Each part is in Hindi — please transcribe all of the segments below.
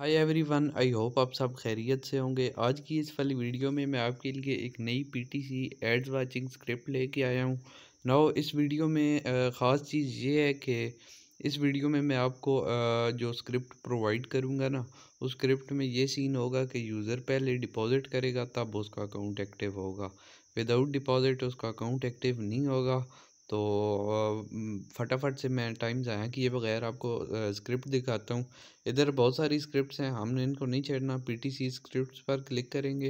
हाय एवरीवन आई होप आप सब खैरियत से होंगे आज की इस फली वीडियो में मैं आपके लिए एक नई पीटीसी एड्स वाचिंग स्क्रिप्ट लेके आया हूँ नाउ इस वीडियो में ख़ास चीज़ ये है कि इस वीडियो में मैं आपको जो स्क्रिप्ट प्रोवाइड करूँगा ना उस स्क्रिप्ट में ये सीन होगा कि यूज़र पहले डिपॉजिट करेगा तब उसका अकाउंट एक्टिव होगा विदाउट डिपॉजिट उसका अकाउंट एक्टिव नहीं होगा तो फटाफट से मैं टाइम ज़ाया किए बगैर आपको स्क्रिप्ट दिखाता हूँ इधर बहुत सारी स्क्रिप्ट्स हैं हमने इनको नहीं छेड़ना पीटीसी स्क्रिप्ट्स पर क्लिक करेंगे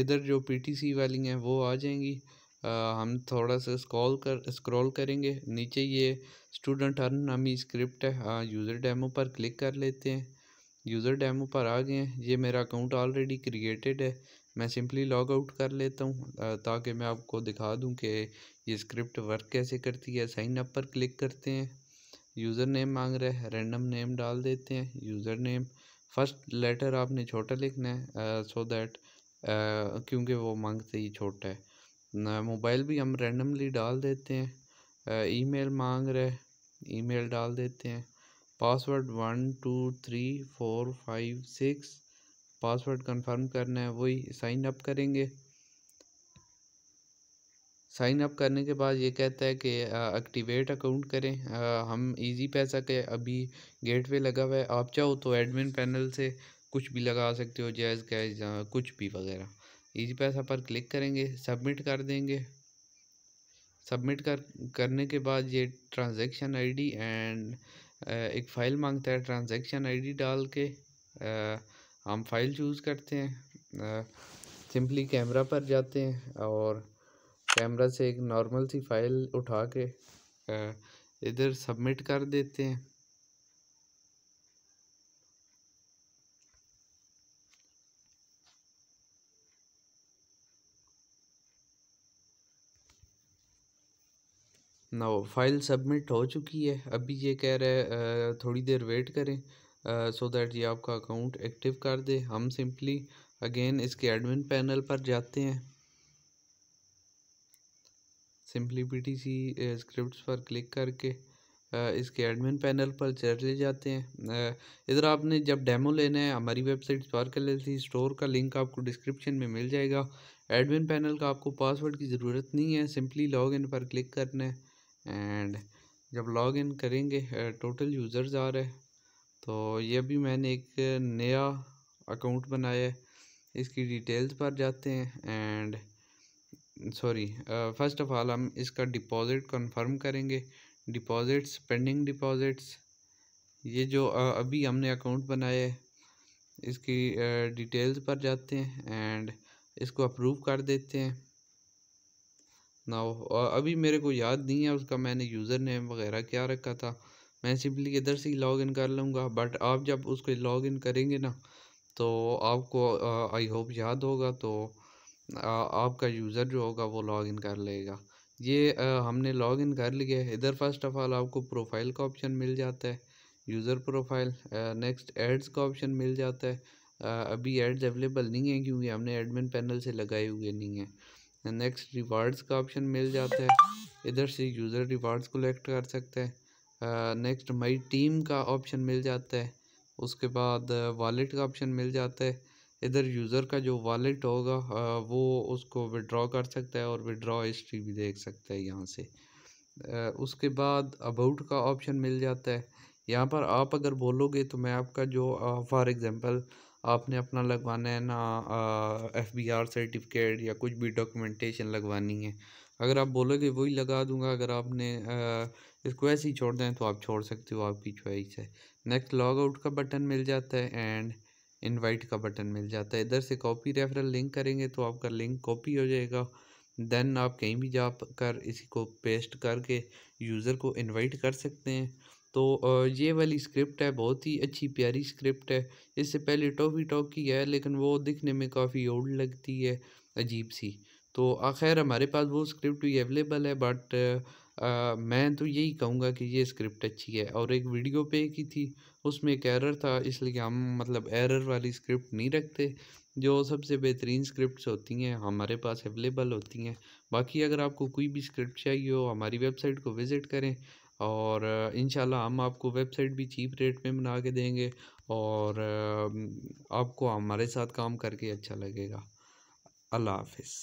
इधर जो पीटीसी वाली हैं वो आ जाएंगी आ, हम थोड़ा सा स्क्रॉल कर स्क्रॉल करेंगे नीचे ये स्टूडेंट अर्न नामी स्क्रिप्ट है यूज़र डेमो पर क्लिक कर लेते हैं यूज़र डेमो पर आ गए हैं ये मेरा अकाउंट ऑलरेडी क्रिएटेड है मैं सिंपली लॉग आउट कर लेता हूँ ताकि मैं आपको दिखा दूँ कि ये स्क्रिप्ट वर्क कैसे करती है साइन अप पर क्लिक करते हैं यूज़र नेम मांग रहे हैं रैंडम नेम डाल देते हैं यूज़र नेम फर्स्ट लेटर आपने छोटा लिखना है सो दैट क्योंकि वो मांगते ही छोटा है मोबाइल भी हम रैंडमली डाल देते हैं ईमेल मांग रहे ईमेल डाल देते हैं password one two three four five six password confirm करना है वही साइन अप करेंगे साइन अप करने के बाद ये कहता है कि एक्टिवेट अकाउंट करें आ, हम इजी पैसा के अभी गेटवे लगा हुआ है आप चाहो तो एडमिन पैनल से कुछ भी लगा सकते हो जैज़ कैज कुछ भी वगैरह इजी पैसा पर क्लिक करेंगे सबमिट कर देंगे सबमिट कर करने के बाद ये ट्रांजैक्शन आईडी एंड एक फ़ाइल मांगता है ट्रांजैक्शन आईडी डाल के आ, हम फाइल चूज़ करते हैं सिंपली कैमरा पर जाते हैं और कैमरा से एक नॉर्मल सी फ़ाइल उठा के इधर सबमिट कर देते हैं ना फाइल सबमिट हो चुकी है अभी ये कह रहे हैं थोड़ी देर वेट करें सो दैट ये आपका अकाउंट एक्टिव कर दे हम सिंपली अगेन इसके एडमिन पैनल पर जाते हैं simply P T C script पर क्लिक करके इसके एडमिन पैनल पर चले जाते हैं इधर आपने जब डेमो लेना है हमारी वेबसाइट स्पार्क एल स्टोर का लिंक आपको डिस्क्रिप्शन में मिल जाएगा एडमिन पैनल का आपको पासवर्ड की ज़रूरत नहीं है सिंपली लॉग इन पर क्लिक करना है एंड जब लॉग इन करेंगे टोटल यूज़र्स आ रहे तो ये भी मैंने एक नया अकाउंट बनाया है इसकी डिटेल्स पर जाते हैं and sorry first of all हम इसका डिपॉज़िट कंफर्म करेंगे डिपॉज़िट्स पेंडिंग डिपॉज़िट्स ये जो uh, अभी हमने अकाउंट बनाया है इसकी डिटेल्स uh, पर जाते हैं एंड इसको अप्रूव कर देते हैं ना हो और अभी मेरे को याद नहीं है उसका मैंने यूज़र नेम वगैरह क्या रखा था मैं सिंपली इधर से ही लॉग इन कर लूँगा बट आप जब उसको लॉग इन करेंगे ना तो आपको आई होप याद होगा तो आ, आपका यूज़र जो होगा वो लॉग इन कर लेगा ये आ, हमने लॉग इन कर लिया है इधर फर्स्ट ऑफ़ ऑल आपको प्रोफाइल का ऑप्शन मिल जाता है यूज़र प्रोफाइल नेक्स्ट एड्स का ऑप्शन मिल जाता है आ, अभी एड्स अवेलेबल नहीं है क्योंकि हमने एडमिन पैनल से लगाए हुए नहीं हैं नेक्स्ट रिवार्ड्स का ऑप्शन मिल जाता है इधर से यूज़र रिवार्ड्स कलेक्ट कर सकते हैं नेक्स्ट माई टीम का ऑप्शन मिल जाता है उसके बाद वॉलेट का ऑप्शन मिल जाता है इधर यूज़र का जो वॉलेट होगा आ, वो उसको विड्रॉ कर सकता है और विड्रॉ हिस्ट्री भी देख सकता है यहाँ से आ, उसके बाद अबाउट का ऑप्शन मिल जाता है यहाँ पर आप अगर बोलोगे तो मैं आपका जो फॉर एग्ज़ाम्पल आपने अपना लगवाना है ना एफ बी आर सर्टिफिकेट या कुछ भी डॉक्यूमेंटेशन लगवानी है अगर आप बोलोगे वही लगा दूंगा अगर आपने आ, इसको ऐसे ही छोड़ दें तो आप छोड़ सकते हो आपकी चॉइस है नेक्स्ट लॉग आउट का बटन मिल जाता है एंड इनवाइट का बटन मिल जाता है इधर से कॉपी रेफरल लिंक करेंगे तो आपका लिंक कॉपी हो जाएगा देन आप कहीं भी जा कर इसी को पेस्ट करके यूज़र को इनवाइट कर सकते हैं तो ये वाली स्क्रिप्ट है बहुत ही अच्छी प्यारी स्क्रिप्ट है इससे पहले टॉफ़ी टॉक की है लेकिन वो दिखने में काफ़ी ओल्ड लगती है अजीब सी तो आखिर हमारे पास वो स्क्रिप्ट भी अवेलेबल है बट आ, मैं तो यही कहूँगा कि ये स्क्रिप्ट अच्छी है और एक वीडियो पे की थी उसमें एक एरर था इसलिए हम मतलब एरर वाली स्क्रिप्ट नहीं रखते जो सबसे बेहतरीन स्क्रिप्ट्स होती हैं हमारे पास अवेलेबल होती हैं बाकी अगर आपको कोई भी स्क्रिप्ट चाहिए हो हमारी वेबसाइट को विज़िट करें और इन हम आपको वेबसाइट भी चीप रेट में बना के देंगे और आपको हमारे साथ काम करके अच्छा लगेगा अल्लाह हाफिज़